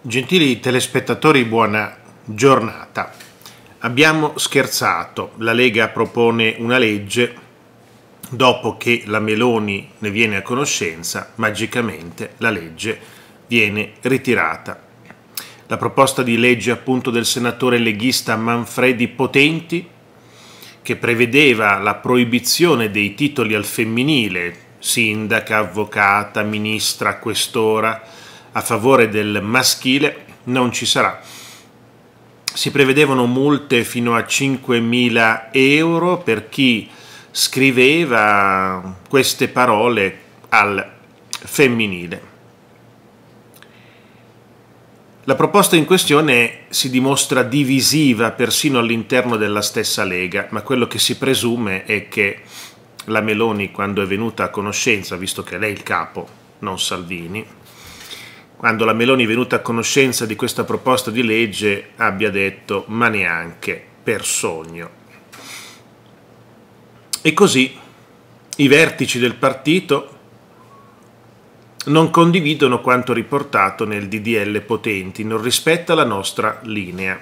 Gentili telespettatori, buona giornata. Abbiamo scherzato, la Lega propone una legge dopo che la Meloni ne viene a conoscenza, magicamente la legge viene ritirata. La proposta di legge appunto del senatore leghista Manfredi Potenti che prevedeva la proibizione dei titoli al femminile, sindaca, avvocata, ministra, questora, a favore del maschile non ci sarà. Si prevedevano multe fino a 5.000 euro per chi scriveva queste parole al femminile. La proposta in questione si dimostra divisiva persino all'interno della stessa Lega, ma quello che si presume è che la Meloni, quando è venuta a conoscenza, visto che lei è il capo, non Salvini, quando la Meloni è venuta a conoscenza di questa proposta di legge abbia detto ma neanche per sogno. E così i vertici del partito non condividono quanto riportato nel DDL Potenti, non rispetta la nostra linea.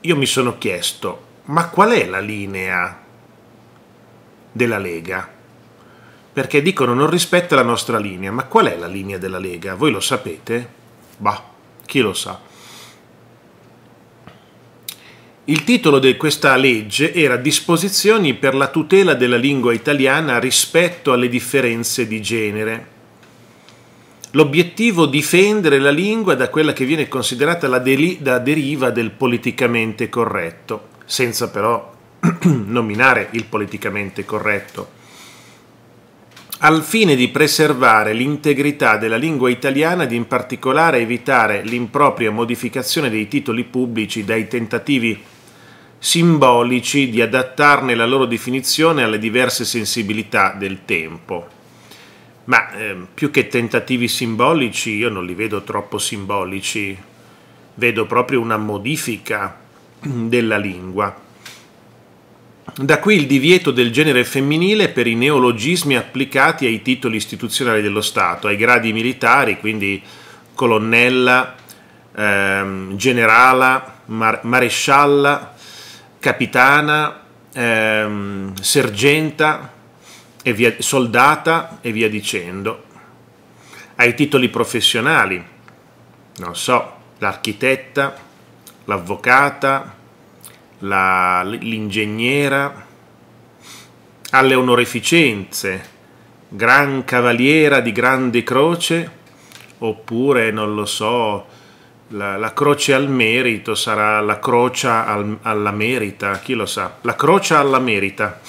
Io mi sono chiesto, ma qual è la linea della Lega? perché dicono non rispetta la nostra linea. Ma qual è la linea della Lega? Voi lo sapete? Bah, chi lo sa? Il titolo di questa legge era Disposizioni per la tutela della lingua italiana rispetto alle differenze di genere. L'obiettivo difendere la lingua da quella che viene considerata la, la deriva del politicamente corretto, senza però nominare il politicamente corretto al fine di preservare l'integrità della lingua italiana ed in particolare evitare l'impropria modificazione dei titoli pubblici dai tentativi simbolici di adattarne la loro definizione alle diverse sensibilità del tempo. Ma eh, più che tentativi simbolici, io non li vedo troppo simbolici, vedo proprio una modifica della lingua. Da qui il divieto del genere femminile per i neologismi applicati ai titoli istituzionali dello Stato, ai gradi militari, quindi colonnella, ehm, generala, mar- marescialla, capitana, ehm, sergenta, e via, soldata e via dicendo, ai titoli professionali, non so, l'architetta, l'avvocata, l'ingegnera, alle onorificenze, gran cavaliera di grande croce, oppure, non lo so, la, la croce al merito sarà la croce al, alla merita, chi lo sa, la croce alla merita.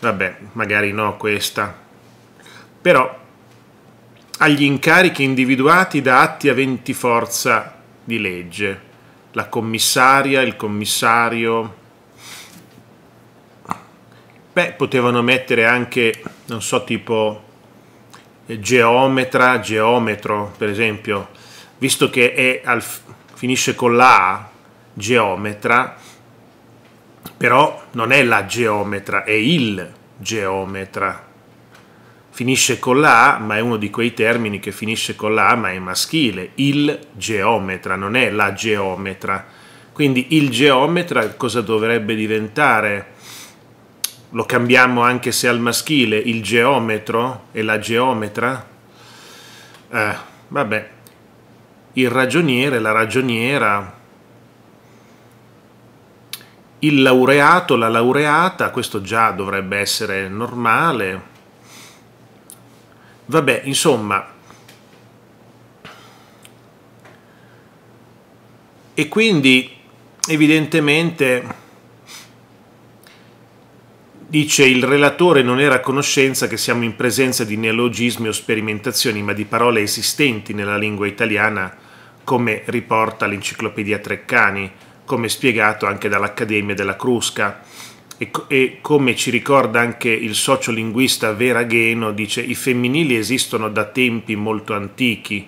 Vabbè, magari no questa. Però agli incarichi individuati da atti aventi forza di legge la commissaria, il commissario. Beh, potevano mettere anche, non so, tipo eh, geometra, geometro, per esempio, visto che è al, finisce con la A, geometra, però non è la geometra, è il geometra. Finisce con la A, ma è uno di quei termini che finisce con la A, ma è maschile. Il geometra, non è la geometra. Quindi il geometra cosa dovrebbe diventare? Lo cambiamo anche se al maschile, il geometro e la geometra? Eh, vabbè, il ragioniere, la ragioniera, il laureato, la laureata, questo già dovrebbe essere normale. Vabbè, insomma. E quindi evidentemente dice il relatore non era a conoscenza che siamo in presenza di neologismi o sperimentazioni, ma di parole esistenti nella lingua italiana, come riporta l'enciclopedia Treccani, come spiegato anche dall'Accademia della Crusca. E, e, come ci ricorda anche il sociolinguista Vera Gheno, dice i femminili esistono da tempi molto antichi,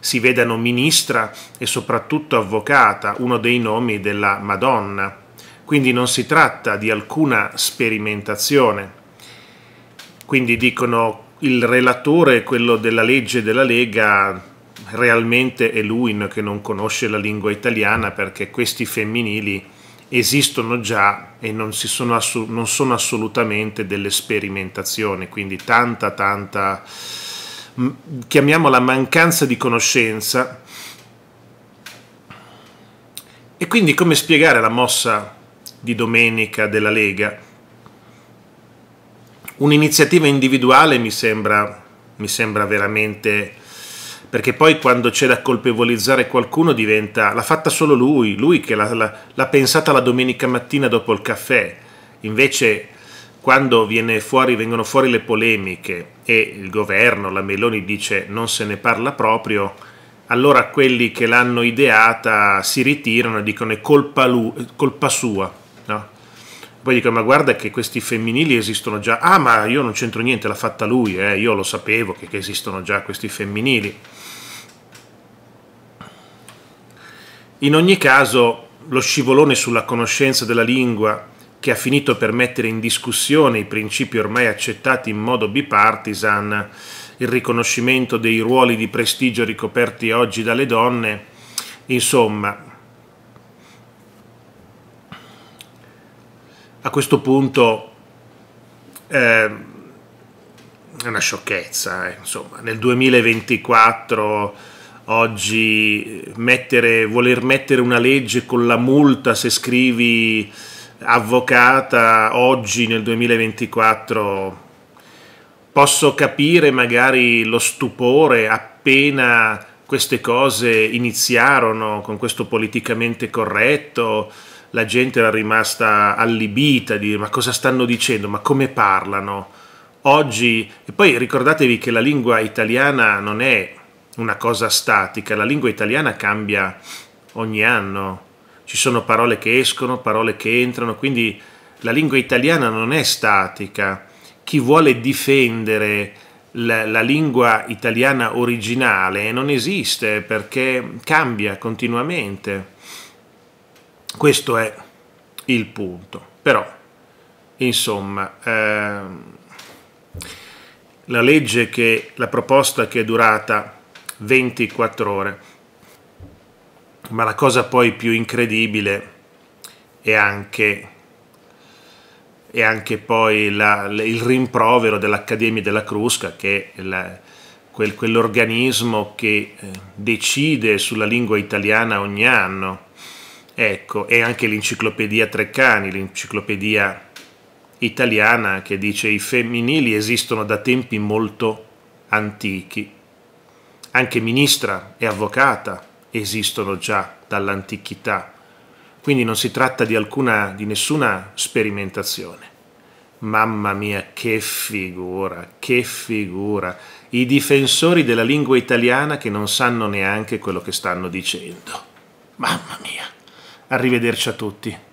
si vedano ministra e soprattutto avvocata, uno dei nomi della Madonna, quindi non si tratta di alcuna sperimentazione. Quindi dicono il relatore, quello della legge della Lega, realmente è lui che non conosce la lingua italiana perché questi femminili esistono già e non, sono, assu- non sono assolutamente delle sperimentazioni, quindi tanta, tanta, chiamiamola mancanza di conoscenza. E quindi come spiegare la mossa di domenica della Lega? Un'iniziativa individuale mi sembra, mi sembra veramente perché poi quando c'è da colpevolizzare qualcuno diventa l'ha fatta solo lui, lui che l'ha, l'ha, l'ha pensata la domenica mattina dopo il caffè, invece quando fuori, vengono fuori le polemiche e il governo, la Meloni dice non se ne parla proprio, allora quelli che l'hanno ideata si ritirano e dicono è colpa, lui, colpa sua. Poi dico, ma guarda che questi femminili esistono già. Ah, ma io non c'entro niente, l'ha fatta lui, eh, io lo sapevo che, che esistono già questi femminili. In ogni caso, lo scivolone sulla conoscenza della lingua, che ha finito per mettere in discussione i principi ormai accettati in modo bipartisan, il riconoscimento dei ruoli di prestigio ricoperti oggi dalle donne, insomma, a questo punto eh, è una sciocchezza, eh. insomma, nel 2024 oggi mettere, voler mettere una legge con la multa se scrivi avvocata oggi nel 2024 posso capire magari lo stupore appena queste cose iniziarono con questo politicamente corretto la gente era rimasta allibita di ma cosa stanno dicendo, ma come parlano. Oggi, e poi ricordatevi che la lingua italiana non è una cosa statica, la lingua italiana cambia ogni anno, ci sono parole che escono, parole che entrano, quindi la lingua italiana non è statica. Chi vuole difendere la, la, lingua italiana originale non esiste perché cambia continuamente. Questo è il punto. Però, insomma, ehm, la legge che, la proposta che è durata 24 ore, ma la cosa poi più incredibile è anche, è anche poi la, il rimprovero dell'Accademia della Crusca, che è la, quel, quell'organismo che eh, decide sulla lingua italiana ogni anno Ecco, e anche l'enciclopedia Treccani, l'enciclopedia italiana che dice i femminili esistono da tempi molto antichi. Anche ministra e avvocata esistono già dall'antichità. Quindi non si tratta di, alcuna, di nessuna sperimentazione. Mamma mia, che figura, che figura. I difensori della lingua italiana che non sanno neanche quello che stanno dicendo. Mamma mia. Arrivederci a tutti.